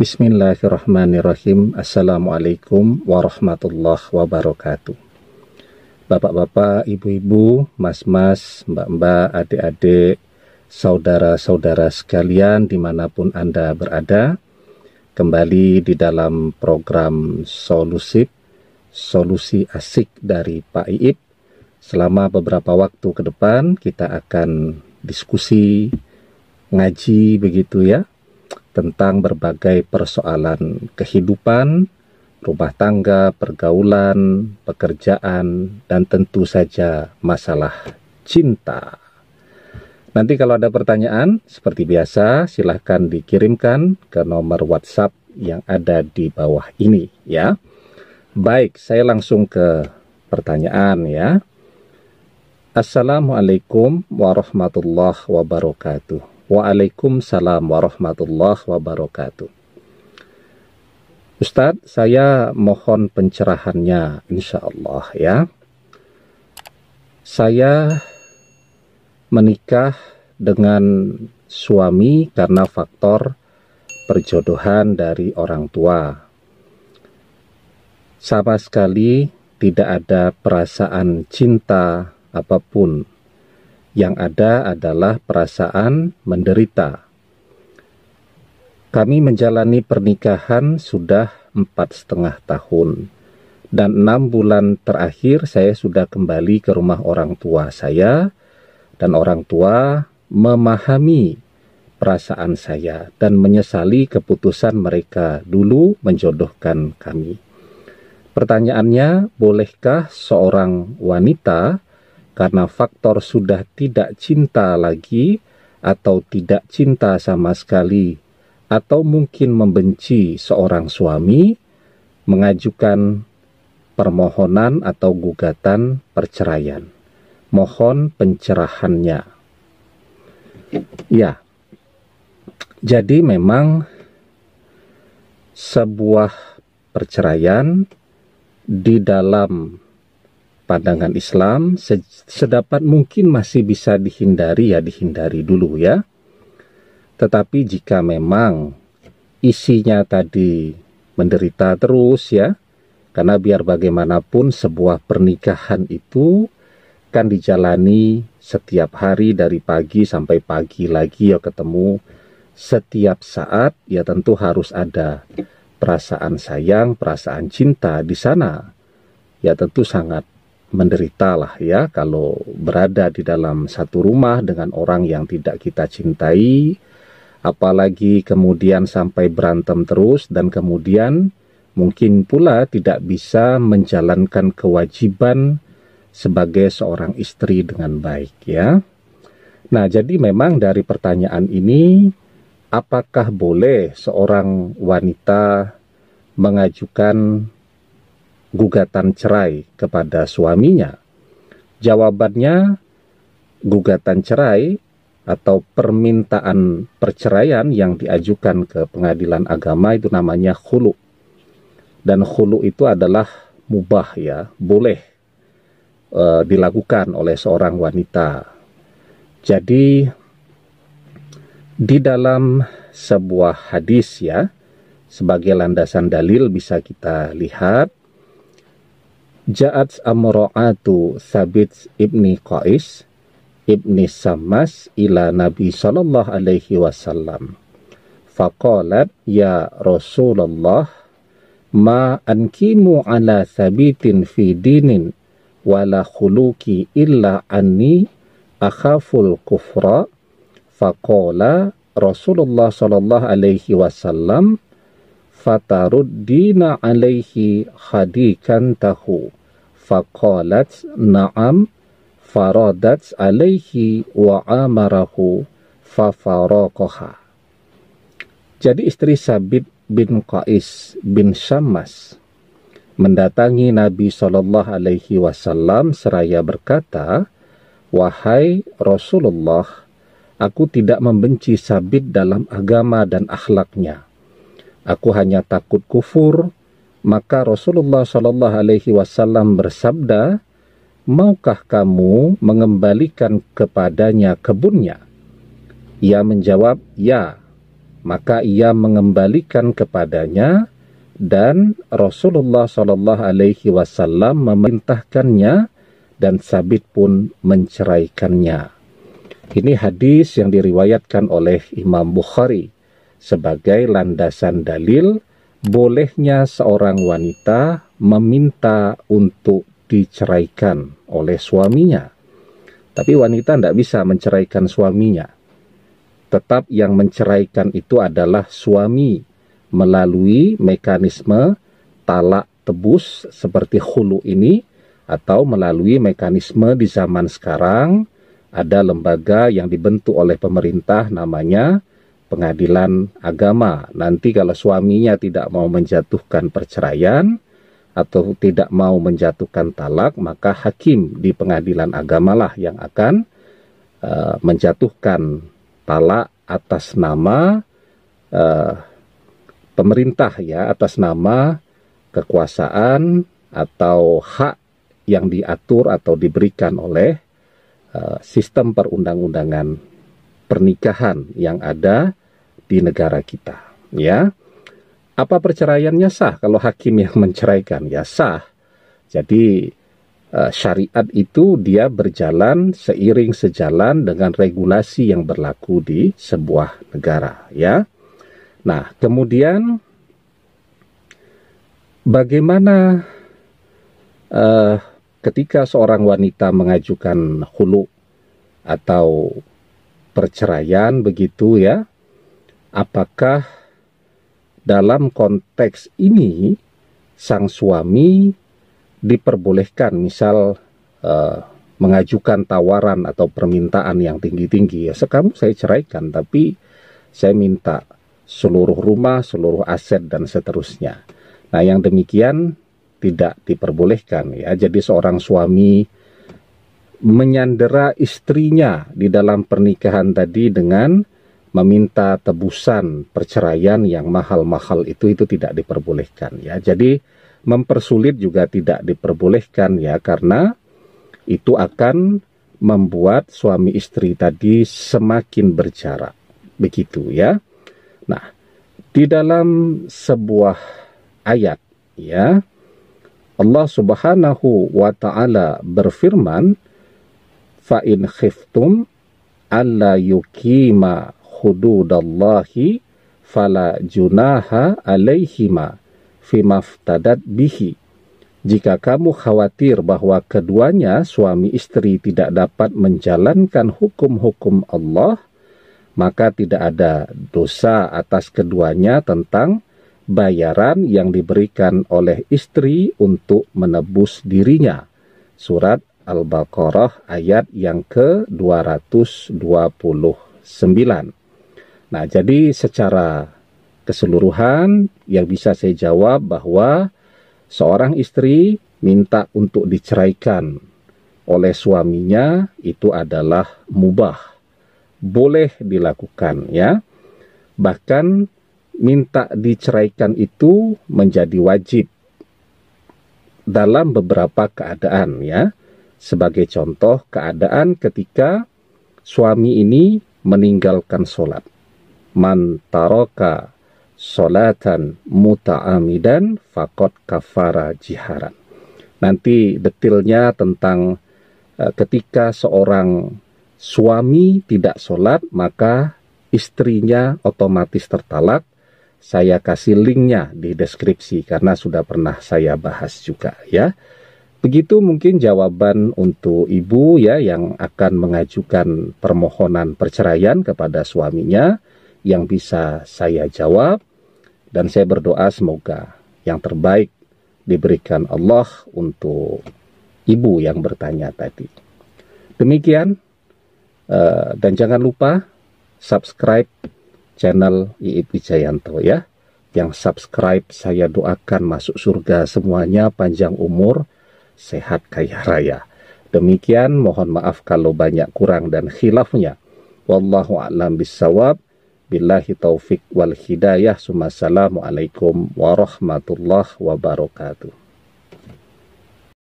Bismillahirrahmanirrahim. Assalamualaikum warahmatullahi wabarakatuh. Bapak-bapak, ibu-ibu, mas-mas, mbak-mbak, adik-adik, saudara-saudara sekalian dimanapun Anda berada, kembali di dalam program Solusip, Solusi Asik dari Pak Iip. Selama beberapa waktu ke depan, kita akan diskusi, ngaji begitu ya, tentang berbagai persoalan kehidupan, rumah tangga, pergaulan, pekerjaan, dan tentu saja masalah cinta. Nanti kalau ada pertanyaan, seperti biasa silahkan dikirimkan ke nomor WhatsApp yang ada di bawah ini ya. Baik, saya langsung ke pertanyaan ya. Assalamualaikum warahmatullahi wabarakatuh. Waalaikumsalam warahmatullahi wabarakatuh. Ustadz, saya mohon pencerahannya insya Allah ya. Saya menikah dengan suami karena faktor perjodohan dari orang tua. Sama sekali tidak ada perasaan cinta apapun yang ada adalah perasaan menderita. Kami menjalani pernikahan sudah empat setengah tahun, dan enam bulan terakhir saya sudah kembali ke rumah orang tua saya, dan orang tua memahami perasaan saya dan menyesali keputusan mereka dulu menjodohkan kami. Pertanyaannya, bolehkah seorang wanita karena faktor sudah tidak cinta lagi atau tidak cinta sama sekali atau mungkin membenci seorang suami mengajukan permohonan atau gugatan perceraian. Mohon pencerahannya. Ya. Jadi memang sebuah perceraian di dalam pandangan Islam sedapat mungkin masih bisa dihindari ya dihindari dulu ya. Tetapi jika memang isinya tadi menderita terus ya, karena biar bagaimanapun sebuah pernikahan itu kan dijalani setiap hari dari pagi sampai pagi lagi ya ketemu setiap saat ya tentu harus ada perasaan sayang, perasaan cinta di sana. Ya tentu sangat menderita lah ya kalau berada di dalam satu rumah dengan orang yang tidak kita cintai apalagi kemudian sampai berantem terus dan kemudian mungkin pula tidak bisa menjalankan kewajiban sebagai seorang istri dengan baik ya. Nah, jadi memang dari pertanyaan ini apakah boleh seorang wanita mengajukan gugatan cerai kepada suaminya? Jawabannya, gugatan cerai atau permintaan perceraian yang diajukan ke pengadilan agama itu namanya hulu. Dan hulu itu adalah mubah ya, boleh e, dilakukan oleh seorang wanita. Jadi di dalam sebuah hadis ya, sebagai landasan dalil bisa kita lihat Ja'at amra'atu Sabit ibni Qais ibni Samas ila Nabi sallallahu alaihi wasallam. Faqalat ya Rasulullah ma ankimu ala Sabitin fi dinin wala khuluki illa anni akhaful kufra faqala Rasulullah sallallahu alaihi wasallam fataruddina alaihi hadikan tahu Faqalat na'am faradat alaihi wa amarahu fafaraqaha. Jadi istri Sabit bin Qais bin Syammas mendatangi Nabi Shallallahu Alaihi Wasallam seraya berkata, wahai Rasulullah, aku tidak membenci Sabit dalam agama dan akhlaknya. Aku hanya takut kufur maka Rasulullah Shallallahu Alaihi Wasallam bersabda, maukah kamu mengembalikan kepadanya kebunnya? Ia menjawab, ya. Maka ia mengembalikan kepadanya dan Rasulullah Shallallahu Alaihi Wasallam memerintahkannya dan Sabit pun menceraikannya. Ini hadis yang diriwayatkan oleh Imam Bukhari sebagai landasan dalil bolehnya seorang wanita meminta untuk diceraikan oleh suaminya. Tapi wanita tidak bisa menceraikan suaminya. Tetap yang menceraikan itu adalah suami melalui mekanisme talak tebus seperti hulu ini atau melalui mekanisme di zaman sekarang ada lembaga yang dibentuk oleh pemerintah namanya pengadilan agama. Nanti kalau suaminya tidak mau menjatuhkan perceraian atau tidak mau menjatuhkan talak, maka hakim di pengadilan agamalah yang akan uh, menjatuhkan talak atas nama uh, pemerintah ya, atas nama kekuasaan atau hak yang diatur atau diberikan oleh uh, sistem perundang-undangan pernikahan yang ada di negara kita, ya. Apa perceraiannya sah kalau hakim yang menceraikan? Ya sah. Jadi eh, syariat itu dia berjalan seiring sejalan dengan regulasi yang berlaku di sebuah negara, ya. Nah, kemudian bagaimana uh, ketika seorang wanita mengajukan hulu atau perceraian begitu ya apakah dalam konteks ini sang suami diperbolehkan misal eh, mengajukan tawaran atau permintaan yang tinggi-tinggi ya sekamu saya ceraikan tapi saya minta seluruh rumah, seluruh aset dan seterusnya. Nah, yang demikian tidak diperbolehkan ya. Jadi seorang suami menyandera istrinya di dalam pernikahan tadi dengan meminta tebusan perceraian yang mahal-mahal itu itu tidak diperbolehkan ya. Jadi mempersulit juga tidak diperbolehkan ya karena itu akan membuat suami istri tadi semakin berjarak. Begitu ya. Nah, di dalam sebuah ayat ya Allah Subhanahu wa taala berfirman fa in khiftum alla yukima hududallahi fala junaha alaihima fimaftadat bihi. Jika kamu khawatir bahwa keduanya suami istri tidak dapat menjalankan hukum-hukum Allah, maka tidak ada dosa atas keduanya tentang bayaran yang diberikan oleh istri untuk menebus dirinya. Surat Al-Baqarah ayat yang ke-229. Nah, jadi secara keseluruhan yang bisa saya jawab bahwa seorang istri minta untuk diceraikan oleh suaminya itu adalah mubah. Boleh dilakukan ya. Bahkan minta diceraikan itu menjadi wajib dalam beberapa keadaan ya. Sebagai contoh keadaan ketika suami ini meninggalkan sholat man taroka solatan muta'amidan fakot kafara jiharan. Nanti detilnya tentang eh, ketika seorang suami tidak sholat maka istrinya otomatis tertalak. Saya kasih linknya di deskripsi karena sudah pernah saya bahas juga ya. Begitu mungkin jawaban untuk ibu ya yang akan mengajukan permohonan perceraian kepada suaminya yang bisa saya jawab dan saya berdoa semoga yang terbaik diberikan Allah untuk ibu yang bertanya tadi. Demikian eh, dan jangan lupa subscribe channel Iip Wijayanto ya. Yang subscribe saya doakan masuk surga semuanya panjang umur, sehat kaya raya. Demikian mohon maaf kalau banyak kurang dan khilafnya. Wallahu a'lam bisawab. Billahi taufik wal hidayah. Assalamualaikum warahmatullahi wabarakatuh.